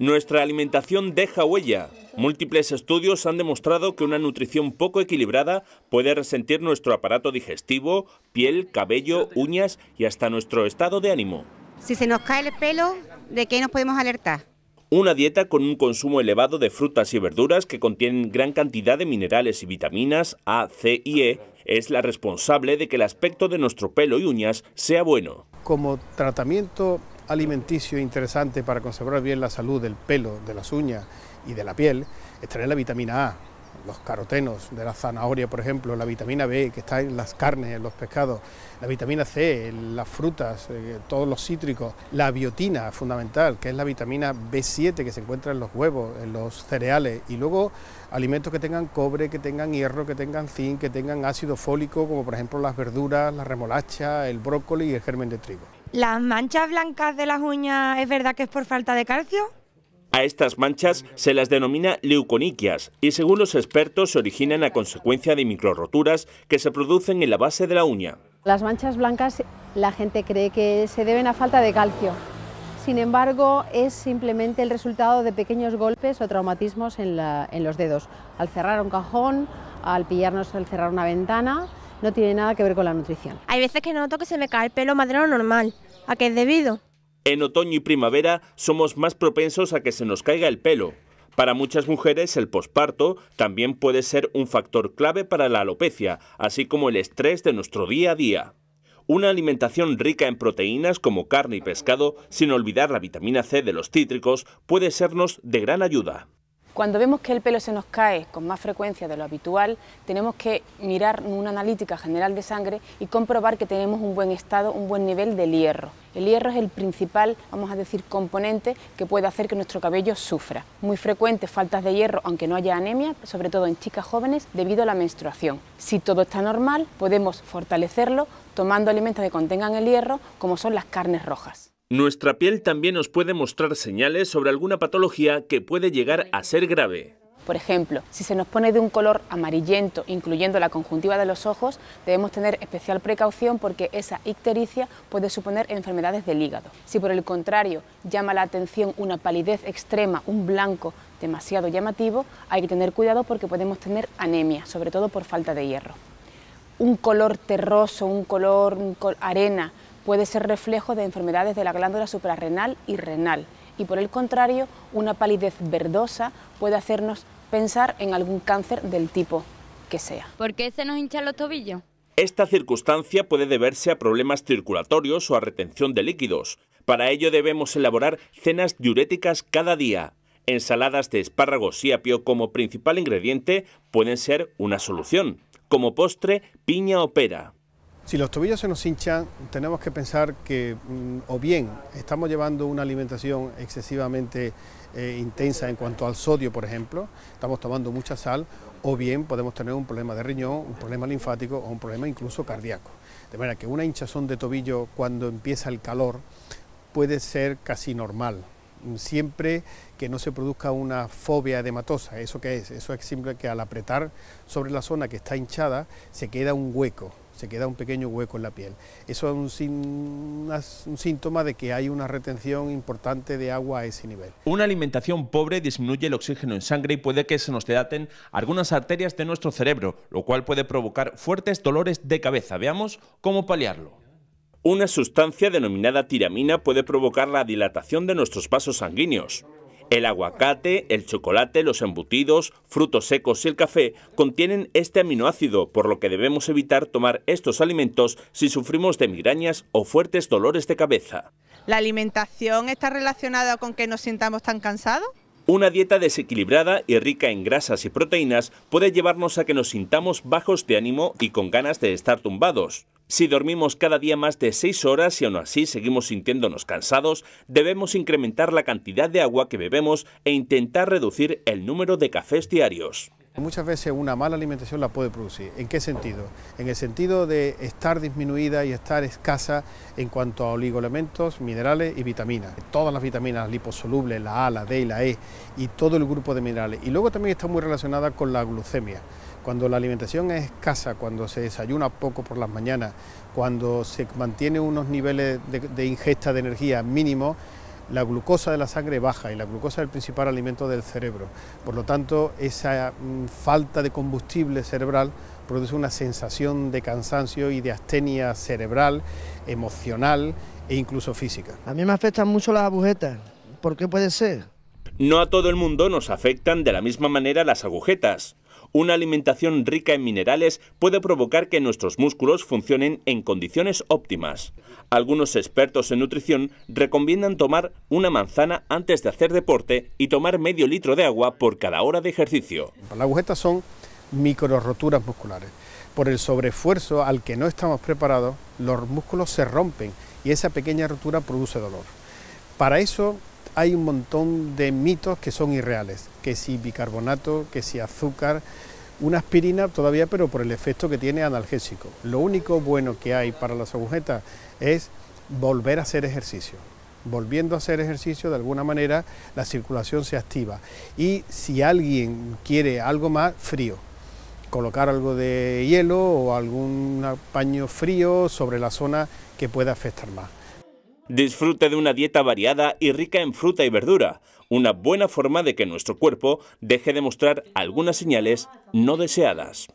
Nuestra alimentación deja huella. Múltiples estudios han demostrado que una nutrición poco equilibrada puede resentir nuestro aparato digestivo, piel, cabello, uñas y hasta nuestro estado de ánimo. Si se nos cae el pelo, ¿de qué nos podemos alertar? Una dieta con un consumo elevado de frutas y verduras que contienen gran cantidad de minerales y vitaminas A, C y E es la responsable de que el aspecto de nuestro pelo y uñas sea bueno. Como tratamiento alimenticio interesante para conservar bien la salud del pelo, de las uñas y de la piel ...extraer la vitamina A, los carotenos de la zanahoria, por ejemplo, la vitamina B que está en las carnes, en los pescados, la vitamina C, en las frutas, eh, todos los cítricos, la biotina fundamental, que es la vitamina B7 que se encuentra en los huevos, en los cereales, y luego alimentos que tengan cobre, que tengan hierro, que tengan zinc, que tengan ácido fólico, como por ejemplo las verduras, la remolacha, el brócoli y el germen de trigo. ¿Las manchas blancas de las uñas es verdad que es por falta de calcio? A estas manchas se las denomina leuconiquias y según los expertos se originan a consecuencia de microroturas que se producen en la base de la uña. Las manchas blancas la gente cree que se deben a falta de calcio. Sin embargo, es simplemente el resultado de pequeños golpes o traumatismos en, en los dedos. Al cerrar un cajón, al pillarnos al cerrar una ventana no tiene nada que ver con la nutrición. Hay veces que noto que se me cae el pelo más normal. ¿A qué es debido? En otoño y primavera somos más propensos a que se nos caiga el pelo. Para muchas mujeres el posparto también puede ser un factor clave para la alopecia, así como el estrés de nuestro día a día. Una alimentación rica en proteínas como carne y pescado, sin olvidar la vitamina C de los cítricos, puede sernos de gran ayuda. Cuando vemos que el pelo se nos cae con más frecuencia de lo habitual, tenemos que mirar una analítica general de sangre y comprobar que tenemos un buen estado, un buen nivel de hierro. El hierro es el principal, vamos a decir, componente que puede hacer que nuestro cabello sufra. Muy frecuentes faltas de hierro, aunque no haya anemia, sobre todo en chicas jóvenes, debido a la menstruación. Si todo está normal, podemos fortalecerlo tomando alimentos que contengan el hierro, como son las carnes rojas. Nuestra piel también nos puede mostrar señales sobre alguna patología que puede llegar a ser grave. Por ejemplo, si se nos pone de un color amarillento, incluyendo la conjuntiva de los ojos, debemos tener especial precaución porque esa ictericia puede suponer enfermedades del hígado. Si por el contrario llama la atención una palidez extrema, un blanco demasiado llamativo, hay que tener cuidado porque podemos tener anemia, sobre todo por falta de hierro. Un color terroso, un color arena, puede ser reflejo de enfermedades de la glándula suprarrenal y renal. Y por el contrario, una palidez verdosa puede hacernos pensar en algún cáncer del tipo que sea. ¿Por qué se nos hinchan los tobillos? Esta circunstancia puede deberse a problemas circulatorios o a retención de líquidos. Para ello debemos elaborar cenas diuréticas cada día. Ensaladas de espárragos y apio como principal ingrediente pueden ser una solución. Como postre, piña o pera. Si los tobillos se nos hinchan, tenemos que pensar que mm, o bien estamos llevando una alimentación excesivamente eh, intensa en cuanto al sodio, por ejemplo, estamos tomando mucha sal, o bien podemos tener un problema de riñón, un problema linfático o un problema incluso cardíaco. De manera que una hinchazón de tobillo cuando empieza el calor puede ser casi normal, mm, siempre que no se produzca una fobia edematosa. ¿Eso qué es? Eso es simple que al apretar sobre la zona que está hinchada se queda un hueco se queda un pequeño hueco en la piel. Eso es un, síntoma de que hay una retención importante de agua a ese nivel. Una alimentación pobre disminuye el oxígeno en sangre y puede que se nos dilaten algunas arterias de nuestro cerebro, lo cual puede provocar fuertes dolores de cabeza. Veamos cómo paliarlo. Una sustancia denominada tiramina puede provocar la dilatación de nuestros vasos sanguíneos. El aguacate, el chocolate, los embutidos, frutos secos y el café contienen este aminoácido, por lo que debemos evitar tomar estos alimentos si sufrimos de migrañas o fuertes dolores de cabeza. ¿La alimentación está relacionada con que nos sintamos tan cansados? Una dieta desequilibrada y rica en grasas y proteínas puede llevarnos a que nos sintamos bajos de ánimo y con ganas de estar tumbados. Si dormimos cada día más de 6 horas y aún así seguimos sintiéndonos cansados, debemos incrementar la cantidad de agua que bebemos e intentar reducir el número de cafés diarios. Muchas veces una mala alimentación la puede producir. ¿En qué sentido? En el sentido de estar disminuida y estar escasa en cuanto a oligoelementos, minerales y vitaminas. Todas las vitaminas liposolubles, la A, la D y la E, y todo el grupo de minerales. Y luego también está muy relacionada con la glucemia. Cuando la alimentación es escasa, cuando se desayuna poco por las mañanas, cuando se mantiene unos niveles de, ingesta de energía mínimos, la glucosa de la sangre baja y la glucosa es el principal alimento del cerebro. Por lo tanto, esa mm, falta de combustible cerebral produce una sensación de cansancio y de astenia cerebral, emocional e incluso física. A mí me afectan mucho las agujetas. ¿Por qué puede ser? No a todo el mundo nos afectan de la misma manera las agujetas. Una alimentación rica en minerales puede provocar que nuestros músculos funcionen en condiciones óptimas. Algunos expertos en nutrición recomiendan tomar una manzana antes de hacer deporte y tomar medio litro de agua por cada hora de ejercicio. Las agujetas son micro roturas musculares. Por el sobreesfuerzo al que no estamos preparados, los músculos se rompen y esa pequeña rotura produce dolor. Para eso hay un montón de mitos que son irreales, que si bicarbonato, que si azúcar, una aspirina todavía, pero por el efecto que tiene analgésico. Lo único bueno que hay para las agujetas es volver a hacer ejercicio. Volviendo a hacer ejercicio, de alguna manera la circulación se activa. Y si alguien quiere algo más, frío. Colocar algo de hielo o algún paño frío sobre la zona que pueda afectar más. Disfrute de una dieta variada y rica en fruta y verdura, una buena forma de que nuestro cuerpo deje de mostrar algunas señales no deseadas.